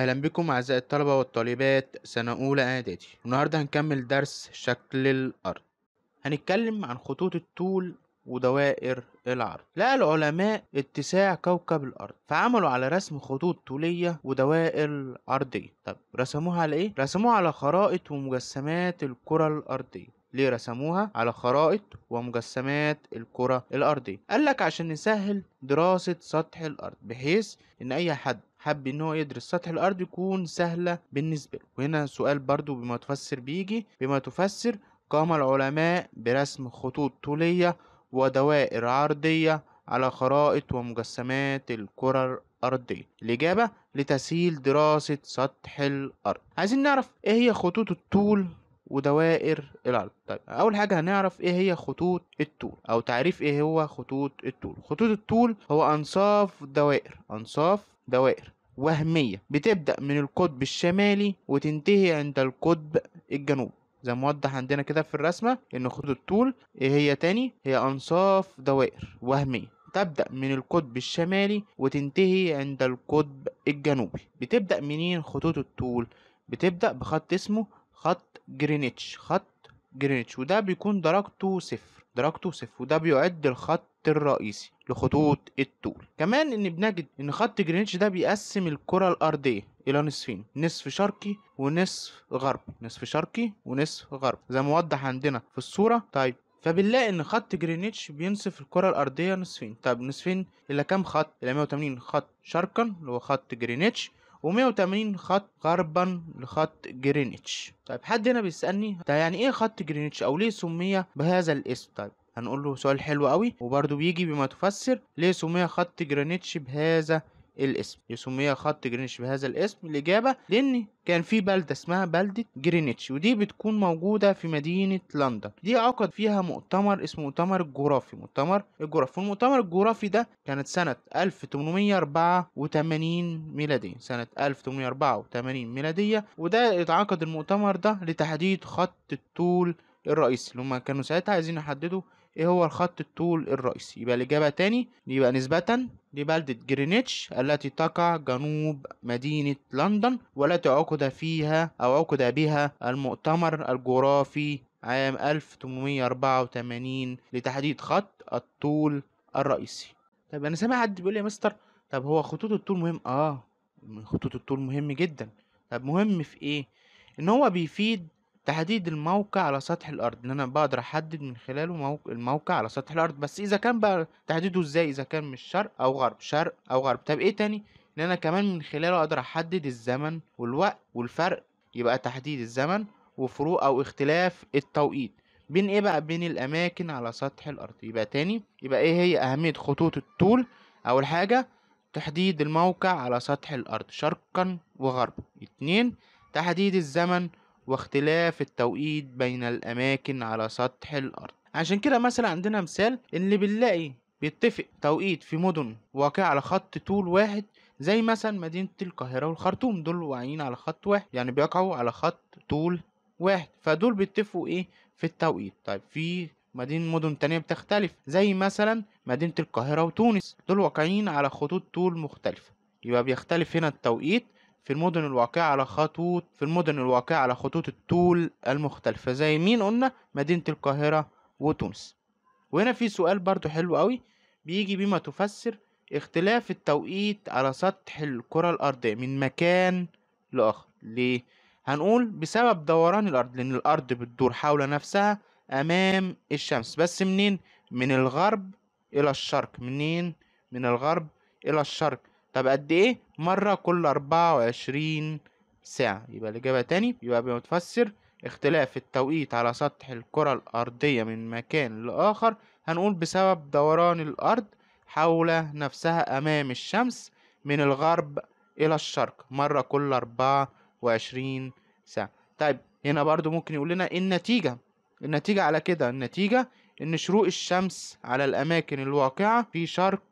أهلا بكم أعزائي الطلبة والطالبات سنة أولى إعدادي النهاردة هنكمل درس شكل الأرض هنتكلم عن خطوط الطول ودوائر العرض لقى العلماء اتساع كوكب الأرض فعملوا على رسم خطوط طولية ودوائر عرضية طب رسموها على إيه؟ رسموها على خرائط ومجسمات الكرة الأرضية ليه رسموها على خرائط ومجسمات الكرة الأرضية قال لك عشان نسهل دراسة سطح الأرض بحيث إن أي حد حب ان هو يدرس سطح الارض يكون سهلة بالنسبة له وهنا سؤال برضو بما تفسر بيجي بما تفسر قام العلماء برسم خطوط طولية ودوائر عرضية على خرائط ومجسمات الكرة الأرضية الإجابة لتسهيل دراسة سطح الأرض عايزين نعرف إيه هي خطوط الطول ودوائر العرض طيب اول حاجه هنعرف ايه هي خطوط الطول او تعريف ايه هو خطوط الطول خطوط الطول هو انصاف دوائر انصاف دوائر وهميه بتبدا من القطب الشمالي وتنتهي عند القطب الجنوبي زي ما وضح عندنا كده في الرسمه ان خطوط الطول ايه هي تاني هي انصاف دوائر وهميه تبدأ من القطب الشمالي وتنتهي عند القطب الجنوبي بتبدأ منين خطوط الطول بتبدأ بخط اسمه خط جرينتش خط جرينتش وده بيكون درجته صفر درجته صفر وده بيعد الخط الرئيسي لخطوط الطول كمان ان بنجد ان خط جرينتش ده بيقسم الكرة الارضية الى نصفين نصف شرقي ونصف غربي نصف شرقي ونصف غربي زي ما وضح عندنا في الصورة طيب فبنلاقي ان خط جرينتش بينصف الكرة الارضية نصفين طب نصفين الى كام خط الى 180 خط شرقا اللي هو خط جرينتش و180 خط غربا لخط جرينتش طيب حد هنا بيسالني ده طيب يعني ايه خط جرينتش او ليه سمي بهذا الاسم طيب هنقول له سؤال حلو قوي وبرده بيجي بما تفسر ليه سمي خط جرينتش بهذا الاسم يسميها خط جرينتش بهذا الاسم الإجابة لأن كان في بلدة اسمها بلدة جرينتش ودي بتكون موجودة في مدينة لندن دي عقد فيها مؤتمر اسمه مؤتمر الجغرافي مؤتمر الجغرافي المؤتمر الجغرافي ده كانت سنة 1884 ميلادية سنة 1884 ميلادية وده اتعقد المؤتمر ده لتحديد خط الطول الرئيسي اللي هم كانوا ساعتها عايزين يحددوا ايه هو الخط الطول الرئيسي يبقى الإجابة تاني يبقى نسبة لبلدة جرينتش التي تقع جنوب مدينة لندن والتي عقد فيها أو عقد بها المؤتمر الجغرافي عام 1884 لتحديد خط الطول الرئيسي طب أنا سامع حد بيقول لي يا مستر طب هو خطوط الطول مهم آه خطوط الطول مهم جدا طب مهم في إيه؟ إن هو بيفيد تحديد الموقع على سطح الأرض إن أنا بقدر أحدد من خلاله موقع الموقع على سطح الأرض بس إذا كان بقى تحديده إزاي إذا كان مش شرق أو غرب شرق أو غرب طب إيه تاني إن أنا كمان من خلاله أقدر أحدد الزمن والوقت والفرق يبقى تحديد الزمن وفروق أو اختلاف التوقيت بين إيه بقى بين الأماكن على سطح الأرض يبقى تاني يبقى إيه هي أهمية خطوط الطول أول حاجة تحديد الموقع على سطح الأرض شرقا وغربا اتنين تحديد الزمن واختلاف التوقيت بين الأماكن على سطح الأرض عشان كده مثلا عندنا مثال اللي بنلاقي بيتفق توقيت في مدن واقعة على خط طول واحد زي مثلا مدينة القاهرة والخرطوم دول واقعين على خط واحد يعني بيقعوا على خط طول واحد فدول بيتفقوا ايه في التوقيت طيب في مدينة مدن تانية بتختلف زي مثلا مدينة القاهرة وتونس دول واقعين على خطوط طول مختلفة يبقى بيختلف هنا التوقيت في المدن الواقعة على خطوط في المدن الواقعة على خطوط الطول المختلفة زي مين قلنا مدينة القاهرة وتونس وهنا في سؤال برضو حلو قوي بيجي بما تفسر اختلاف التوقيت على سطح الكرة الأرضية من مكان لآخر ليه؟ هنقول بسبب دوران الأرض لأن الأرض بتدور حول نفسها أمام الشمس بس منين؟ من الغرب إلى الشرق منين؟ من الغرب إلى الشرق طب قد إيه؟ مرة كل أربعة وعشرين ساعة يبقى الإجابة تاني يبقى بنفسر اختلاف التوقيت على سطح الكرة الأرضية من مكان لآخر هنقول بسبب دوران الأرض حول نفسها أمام الشمس من الغرب إلى الشرق مرة كل أربعة وعشرين ساعة طيب هنا برضو ممكن يقول لنا إيه النتيجة النتيجة على كده النتيجة إن شروق الشمس على الأماكن الواقعة في شرق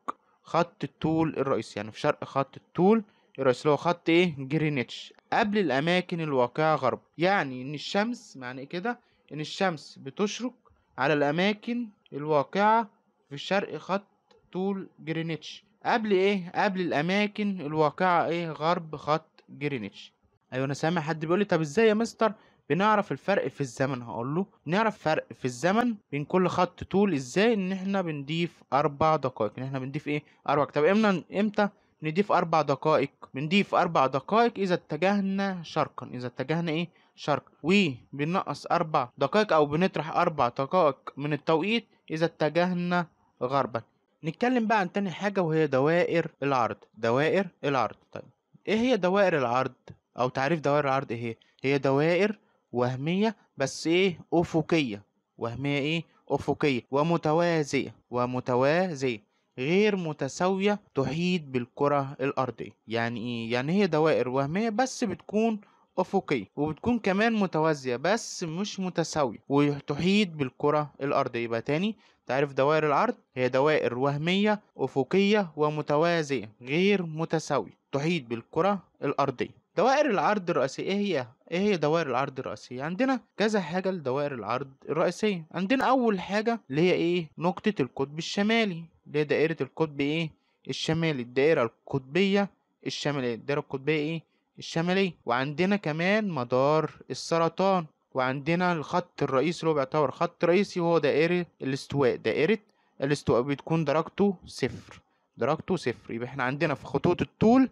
خط الطول الرئيسي يعني في شرق خط الطول الرئيسي اللي هو خط ايه جرينتش قبل الاماكن الواقعه غرب يعني ان الشمس معنى إيه كده ان الشمس بتشرق على الاماكن الواقعه في شرق خط طول جرينتش قبل ايه قبل الاماكن الواقعه ايه غرب خط جرينتش ايوه انا سامع حد بيقول لي طب ازاي يا مستر بنعرف الفرق في الزمن هقول له نعرف فرق في الزمن بين كل خط طول ازاي ان احنا بنضيف اربع دقائق ان احنا بنضيف ايه اربع طب امتى امتى نضيف اربع دقائق بنضيف اربع دقائق اذا اتجهنا شرقا اذا اتجهنا ايه شرق وبنقص اربع دقائق او بنطرح اربع دقائق من التوقيت اذا اتجهنا غربا نتكلم بقى عن تاني حاجة وهي دوائر العرض دوائر العرض طيب ايه هي دوائر العرض او تعريف دوائر العرض ايه هي, هي دوائر وهمية بس إيه أفقية وهمية إيه أفقية ومتوازية ومتوازية غير متساوية تحيط بالكرة الأرضية يعني إيه؟ يعني هي دوائر وهمية بس بتكون أفقية وبتكون كمان متوازية بس مش متساوية وتحيط بالكرة الأرضية يبقى تاني تعرف دوائر العرض هي دوائر وهمية أفقية ومتوازية غير متساوية تحيط بالكرة الأرضية دوائر العرض الرئيسية ايه هي؟ ايه هي دوائر العرض الرئيسية؟ عندنا كذا حاجة لدوائر العرض الرئيسية، عندنا أول حاجة اللي هي ايه؟ نقطة القطب الشمالي اللي هي دائرة القطب ايه؟ الشمالي، الدائرة القطبية الشمالية، الدائرة القطبية ايه؟ الشمالية، وعندنا كمان مدار السرطان، وعندنا الخط الرئيسي اللي هو بيعتبر خط رئيسي وهو دائرة الاستواء، دائرة الاستواء بتكون درجته صفر، درجته صفر، يبقى احنا عندنا في خطوط الطول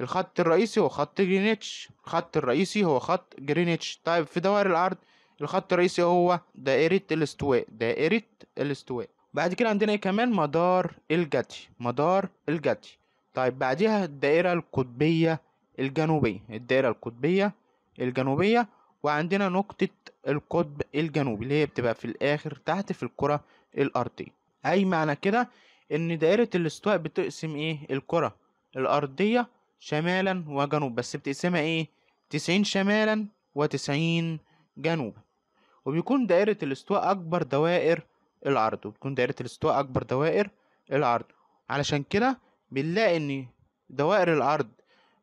الخط الرئيسي هو خط جرينتش الخط الرئيسي هو خط جرينتش طيب في دوائر العرض الخط الرئيسي هو دائرة الاستواء دائرة الاستواء بعد كده عندنا ايه كمان مدار الجدي مدار الجدي طيب بعدها الدائرة القطبية الجنوبية الدائرة القطبية الجنوبية وعندنا نقطة القطب الجنوبي اللي هي بتبقى في الآخر تحت في الكرة الأرضية أي معنى كده إن دائرة الاستواء بتقسم إيه الكرة الأرضية شمالا وجنوب بس بتقسمها ايه تسعين شمالا وتسعين جنوبا وبيكون دائرة الاستواء أكبر دوائر العرض وبتكون دائرة الاستواء أكبر دوائر العرض علشان كده بنلاقي إن دوائر العرض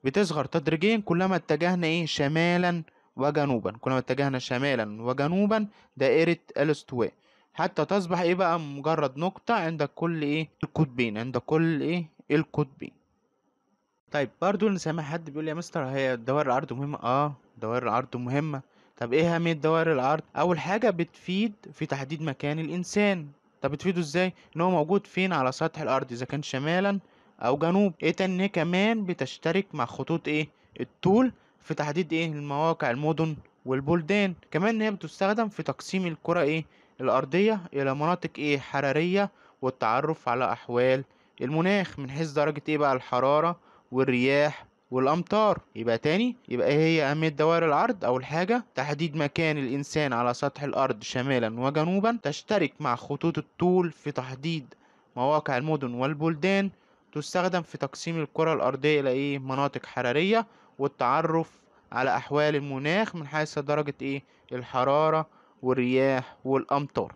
بتصغر تدريجيا كلما اتجهنا إيه شمالا وجنوبا كلما اتجهنا شمالا وجنوبا دائرة الاستواء حتى تصبح إيه بقى مجرد نقطة عند كل إيه القطبين عند كل إيه القطبين طيب برضو سامع حد بيقول لي يا مستر هي دوائر العرض مهمة اه دوائر العرض مهمة طب ايه اهمية دوائر العرض اول حاجة بتفيد في تحديد مكان الانسان طب بتفيده ازاي ان هو موجود فين على سطح الارض اذا كان شمالا او جنوب ايه تاني كمان بتشترك مع خطوط ايه الطول في تحديد ايه المواقع المدن والبلدان كمان ان هي بتستخدم في تقسيم الكرة ايه الارضية الى مناطق ايه حرارية والتعرف على احوال المناخ من حيث درجة ايه بقى الحرارة والرياح والامطار يبقى تاني يبقى ايه هي اهميه دوائر العرض اول حاجه تحديد مكان الانسان على سطح الارض شمالا وجنوبا تشترك مع خطوط الطول في تحديد مواقع المدن والبلدان تستخدم في تقسيم الكره الارضيه الى ايه مناطق حراريه والتعرف على احوال المناخ من حيث درجه ايه الحراره والرياح والامطار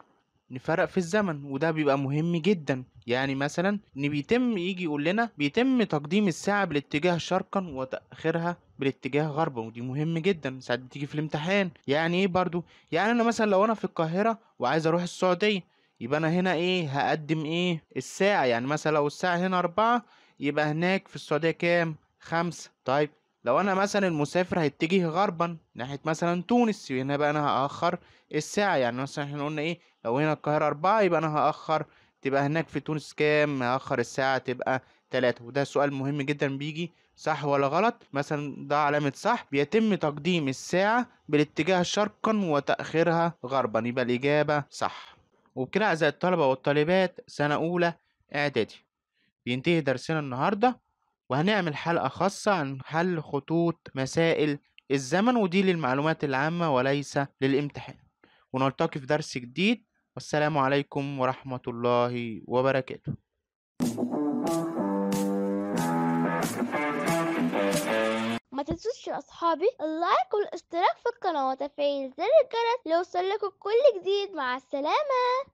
نفرق في الزمن وده بيبقى مهم جدا يعني مثلا ان بيتم يجي يقول لنا بيتم تقديم الساعه بالاتجاه شرقا وتاخيرها بالاتجاه غربا ودي مهم جدا ساعات بتيجي في الامتحان يعني ايه برضو يعني انا مثلا لو انا في القاهره وعايز اروح السعوديه يبقى انا هنا ايه هقدم ايه الساعه يعني مثلا لو الساعه هنا أربعة يبقى هناك في السعوديه كام خمسة طيب لو انا مثلا المسافر هيتجه غربا ناحيه مثلا تونس هنا بقى انا هاخر الساعه يعني مثلا احنا قلنا ايه لو هنا القاهره أربعة يبقى انا هاخر تبقى هناك في تونس كام اخر الساعة تبقى تلاتة وده سؤال مهم جدا بيجي صح ولا غلط مثلا ده علامة صح بيتم تقديم الساعة بالاتجاه شرقا وتأخيرها غربا يبقى الإجابة صح وبكده أعزائي الطلبة والطالبات سنة أولى إعدادي بينتهي درسنا النهاردة وهنعمل حلقة خاصة عن حل خطوط مسائل الزمن ودي للمعلومات العامة وليس للامتحان ونلتقي في درس جديد والسلام عليكم ورحمة الله وبركاته ما تنسوش اصحابي اللايك والاشتراك في القناه وتفعيل زر الجرس ليوصلكوا كل جديد مع السلامه